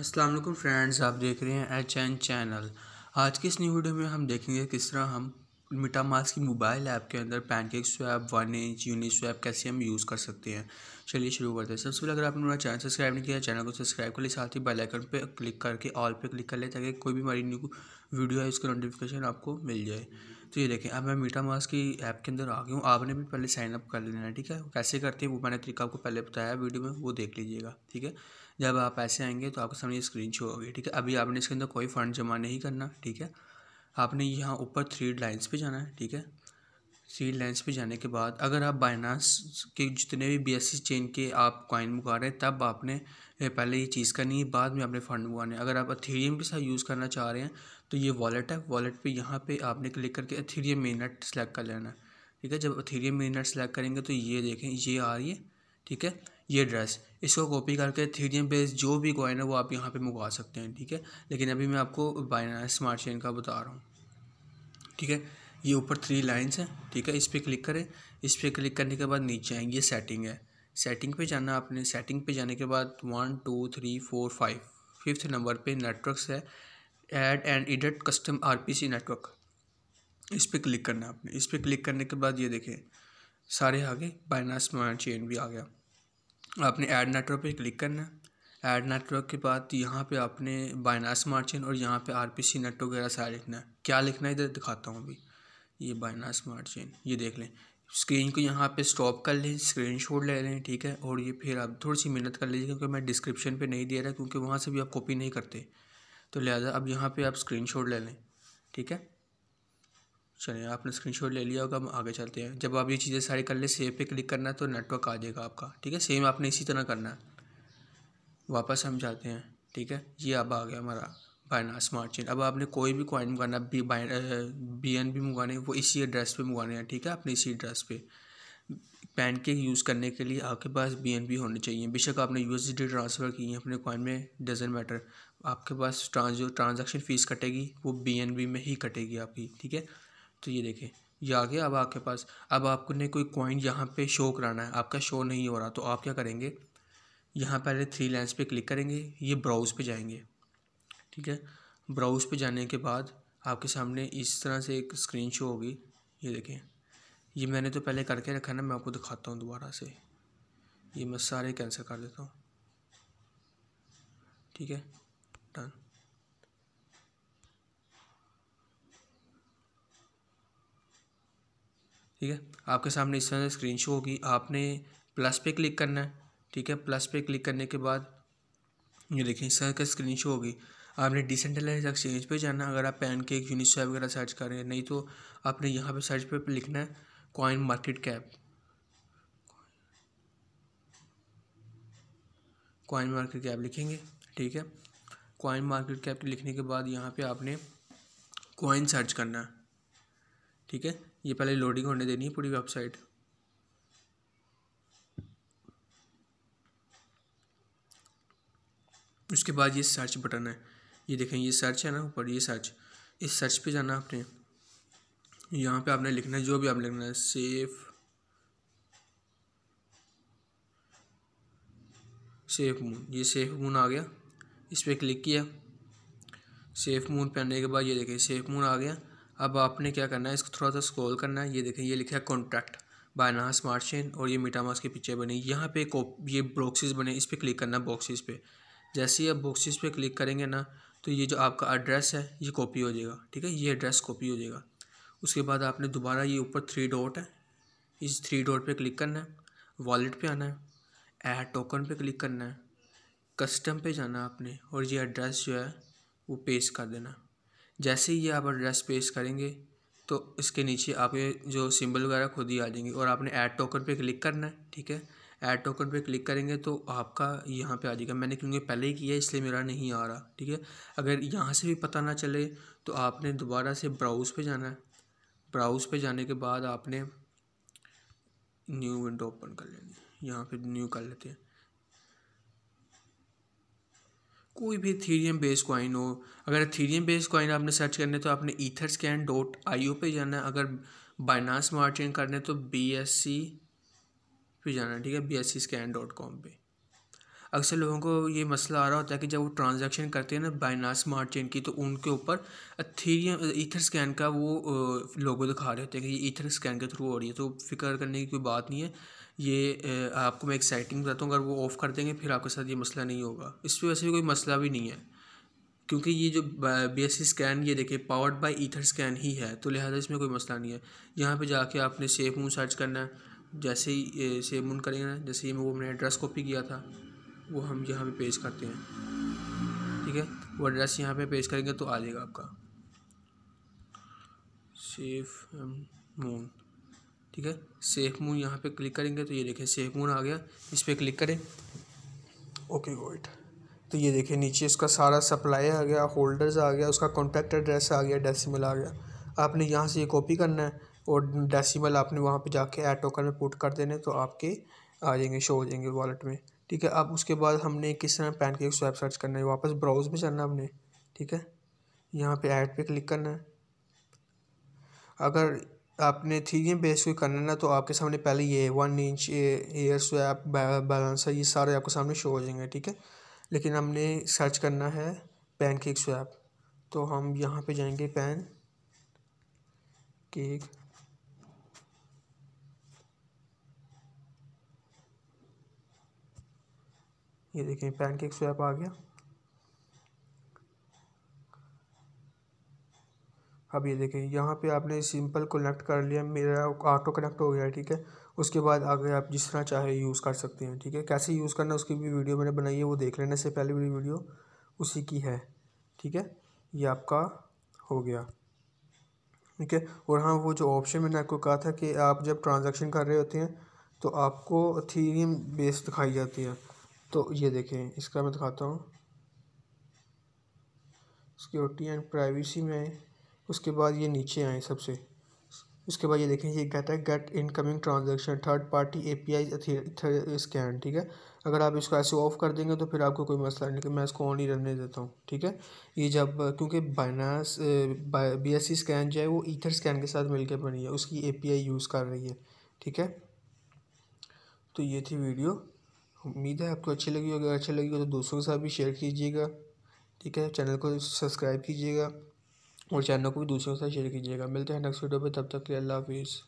अस्सलाम वालेकुम फ्रेंड्स आप देख रहे हैं एच एन चैनल आज की इस न्यू वीडियो में हम देखेंगे किस तरह हम मिटामास की मोबाइल ऐप के अंदर pancake swap one inch unit swap कैसे हम यूज़ कर सकते हैं चलिए शुरू करते हैं सबसे पहले अगर आपने मेरा चैनल सब्सक्राइब नहीं किया चैनल को सब्सक्राइब कर ले साथ ही बेल आइकन पे क्लिक करके ऑल पे क्लिक कर लें ताकि कोई भी हमारी न्यू वीडियो है उसका नोटिफिकेशन आपको मिल जाए तो ये देखें अब मैं मीटा मास की ऐप के अंदर आ गया हूँ आपने भी पहले साइन अप कर लेना है ठीक है कैसे करते हैं वो मैंने तरीका आपको पहले बताया वीडियो में वो देख लीजिएगा ठीक है जब आप ऐसे आएंगे तो आपके सामने स्क्रीन शो होगी ठीक है अभी आपने इसके अंदर कोई फंड जमा नहीं करना ठीक है आपने यहाँ ऊपर थ्री लाइन्स पे जाना है ठीक है सीड लाइन्स पे जाने के बाद अगर आप बाइनास के जितने भी बी एस चेन के आप कॉइन मंगवा रहे हैं तब आपने पहले ये चीज़ करनी है बाद में आपने फंड मंगवाने अगर आप अथीरियम के साथ यूज़ करना चाह रहे हैं तो ये वॉलेट है वॉलेट पे यहाँ पे आपने क्लिक करके अथीरियम नेट सेलेक्ट कर लेना है ठीक है जब अथीरियम नेट सेलेक्ट करेंगे तो ये देखें ये आ रही है ठीक है ये ड्रेस इसको कॉपी करके थीरियम बेस जो भी कॉइन है वो आप यहाँ पे मंगवा सकते हैं ठीक है लेकिन अभी मैं आपको बाइनास स्मार्ट चेन का बता रहा हूँ ठीक है ये ऊपर थ्री लाइन्स है ठीक है इस पर क्लिक करें इस पर क्लिक करने के बाद नीचे आएंगे ये सेटिंग है सेटिंग पे जाना आपने सेटिंग पे जाने के बाद one two three four five fifth number पे नेटवर्क्स है add and edit custom RPC network इस पर क्लिक करना है आपने इस पर क्लिक करने के बाद ये देखें सारे आगे बाइनास स्मार्ट चेन भी आ गया आपने ऐड नेटवर्क पे क्लिक करना है ऐड नेटवर्क के बाद यहाँ पे आपने बाइनास मार्चिन चेन और यहाँ पे आरपीसी नेटवर्क वगैरह सारा लिखना है क्या लिखना है इधर दिखाता हूँ अभी ये बाइना स्मार्ट चेन ये देख लें स्क्रीन को यहाँ पे स्टॉप कर लें स्क्रीनशॉट ले लें ठीक है और ये फिर आप थोड़ी सी मेहनत कर लीजिए क्योंकि मैं डिस्क्रिप्शन पे नहीं दे रहा क्योंकि वहाँ से भी आप कॉपी नहीं करते तो लिहाजा अब यहाँ पे आप स्क्रीनशॉट ले लें ठीक है चलिए आपने स्क्रीनशॉट ले लिया होगा हम आगे चलते हैं जब आप ये चीज़ें सारी कर लें सेव पे क्लिक करना है तो नेटवर्क आ जाएगा आपका ठीक है सेम आपने इसी तरह करना है वापस हम जाते हैं ठीक है ये अब आ गया हमारा बाइनास स्मार्ट चेन अब आपने कोई भी कॉइन मंगाना B by B N B मंगवाने वो इसी एड्रेस पे मंगवाने हैं ठीक है अपने इसी एड्रेस पे के यूज़ करने के लिए आपके पास बी एन बी होने चाहिए बेशक आपने यू एस डी ट्रांसफ़र की है अपने कॉइन में डजेंट मैटर आपके पास जो ट्रांजेक्शन फ़ीस कटेगी वो बी एन बी में ही कटेगी आपकी ठीक है तो ये देखें ये आ गया अब आपके पास अब आपको ने कोई कॉइन यहाँ पे शो कराना है आपका शो नहीं हो रहा तो आप क्या करेंगे यहाँ पहले थ्री लाइन्स पे क्लिक करेंगे ये ब्राउज़ पे जाएंगे ठीक है ब्राउज़ पे जाने के बाद आपके सामने इस तरह से एक स्क्रीन शो होगी ये देखें ये मैंने तो पहले करके रखा ना मैं आपको दिखाता हूँ दोबारा से ये मैं सारे कैंसिल कर देता हूँ ठीक है डन ठीक है आपके सामने इस तरह से स्क्रीन शो होगी आपने प्लस पे क्लिक करना है ठीक है प्लस पे क्लिक करने के बाद ये देखें इस तरह का स्क्रीन शो होगी आपने डिसेंट्रलाइज एक्सचेंज पे जाना अगर आप पैन केक यूनिसॉय वगैरह सर्च कर रहे हैं नहीं तो आपने यहाँ पे सर्च पे लिखना है coin market cap coin market cap लिखेंगे ठीक है कॉइन मार्केट कैप लिखने के बाद यहाँ पे आपने कॉइन सर्च करना है ठीक है ये पहले लोडिंग होने देनी है पूरी वेबसाइट उसके बाद ये सर्च बटन है ये देखें ये सर्च है ना ऊपर ये सर्च इस सर्च पे जाना आपने यहाँ पे आपने लिखना है जो भी आप लिखना है सेफ सेफ मून ये सेफ मून आ गया इस पर क्लिक किया सेफ मून पे आने के बाद ये देखें सेफ मून आ गया अब आपने क्या करना है इसको थोड़ा सा स्क्रॉल करना है ये देखें ये लिखा है कॉन्ट्रैक्ट बायना स्मार्ट चेन और ये मीटामास के पीछे बने यहाँ पे ये बॉक्सेस बने इस पर क्लिक करना बॉक्सेस पे जैसे ही आप बॉक्सेस पे क्लिक करेंगे ना तो ये जो आपका एड्रेस है ये कॉपी हो जाएगा ठीक है ये एड्रेस कॉपी हो जाएगा उसके बाद आपने दोबारा ये ऊपर थ्री डॉट है इस थ्री डॉट पे क्लिक करना है वॉलेट पे आना है ऐड टोकन पे क्लिक करना है कस्टम पे जाना है आपने और ये एड्रेस जो है वो पेश कर देना जैसे ही ये आप एड्रेस पेश करेंगे तो इसके नीचे आपके जो सिंबल वगैरह खुद ही आ जाएंगे और आपने ऐड टोकन पे क्लिक करना है ठीक है ऐड टोकन पे क्लिक करेंगे तो आपका यहाँ पे आ जाएगा मैंने क्योंकि पहले ही किया इसलिए मेरा नहीं आ रहा ठीक है अगर यहाँ से भी पता ना चले तो आपने दोबारा से ब्राउज़ पे जाना है ब्राउज़ पे जाने के बाद आपने न्यू विंडो ओपन कर लेनी यहाँ पे न्यू कर लेते हैं कोई भी थीरियम बेस कॉइन हो अगर थीरियम बेस कॉइन आपने सर्च करने तो आपने ether scan dot I O पे जाना है अगर बाइनास मार्ट करने तो बी एस सी फिर जाना है ठीक है B S C scan dot com पर अक्सर लोगों को ये मसला आ रहा होता है कि जब वो ट्रांजैक्शन करते हैं ना बाइना स्मार्ट चेन की तो उनके ऊपर अथीरियम ईथर स्कैन का वो लोगों दिखा रहे होते हैं कि ये ईथर स्कैन के थ्रू हो रही है तो फिक्र करने की कोई बात नहीं है ये आपको मैं एक्साइटिंग बताता हूँ अगर वो ऑफ़ कर देंगे फिर आपके साथ ये मसला नहीं होगा इस वजह से कोई मसला भी नहीं है क्योंकि ये जो बी एस सी स्कैन ये देखिए पावर्ड बाई ईथर स्कैन ही है तो लिहाजा इसमें कोई मसला नहीं है यहाँ पर जाके आपने सेफ मूव सर्च करना है जैसे ही इसे मुन करेंगे ना जैसे ही वो मैंने एड्रेस कॉपी किया था वो हम यहाँ पे पेश करते हैं ठीक है वो एड्रेस यहाँ पे पेश करेंगे तो आ जाएगा आपका सेफ मून ठीक है सेफ मून यहाँ पे क्लिक करेंगे तो ये देखें सेफ मून आ गया इस पर क्लिक करें ओके गोइट तो ये देखें नीचे इसका सारा सप्लाई आ गया होल्डर्स आ गया उसका कॉन्टैक्ट एड्रेस आ गया डेसिमल आ गया आपने यहाँ से ये कॉपी करना है और डेसिमल आपने वहाँ पे जाके ऐड टोकन में पुट कर देने तो आपके आ जाएंगे शो हो जाएंगे वॉलेट में ठीक है अब उसके बाद हमने किस तरह पैन केक स्वैप सर्च करना है वापस ब्राउज में जाना हमने ठीक है यहाँ पे ऐड पे क्लिक करना है अगर आपने थ्री बेस को करना ना तो आपके सामने पहले ये one inch air swap balancer ये सारे आपके सामने शो हो जाएंगे ठीक है लेकिन हमने सर्च करना है पैन केक स्वैप तो हम यहाँ पे जाएंगे पैन केक ये देखिए पैनकेक स्वैप आ गया अब ये देखें यहाँ पे आपने सिंपल कनेक्ट कर लिया मेरा ऑटो कनेक्ट हो गया ठीक है उसके बाद आगे आप जिस तरह चाहे यूज़ कर सकते हैं ठीक है कैसे यूज़ करना उसकी भी वीडियो मैंने बनाई है वो देख लेने से पहले भी वीडियो उसी की है ठीक है ये आपका हो गया ठीक है और हाँ वो जो ऑप्शन मैंने आपको कहा था कि आप जब ट्रांजेक्शन कर रहे होते हैं तो आपको थीरियम बेस दिखाई जाती है तो ये देखें इसका मैं दिखाता हूँ सिक्योरिटी एंड प्राइवेसी में उसके बाद ये नीचे आए सबसे उसके बाद ये देखें ये कहता है get incoming transaction third party A P I scan ठीक है अगर आप इसको ऐसे ऑफ कर देंगे तो फिर आपको कोई मसला नहीं लेकिन मैं इसको ऑन ही रहने देता हूँ ठीक है ये जब क्योंकि Binance B S C scan जो है वो ईथर स्कैन के साथ मिलकर बनी है उसकी ए पी आई यूज़ कर रही है ठीक है तो ये थी वीडियो उम्मीद है आपको अच्छी लगी होगी अगर अच्छी लगी हो तो दूसरों के साथ भी शेयर कीजिएगा ठीक है चैनल को सब्सक्राइब कीजिएगा और चैनल को भी दूसरों के साथ शेयर कीजिएगा मिलते हैं नेक्स्ट वीडियो पर तब तक के लिए अल्लाह हाफिज़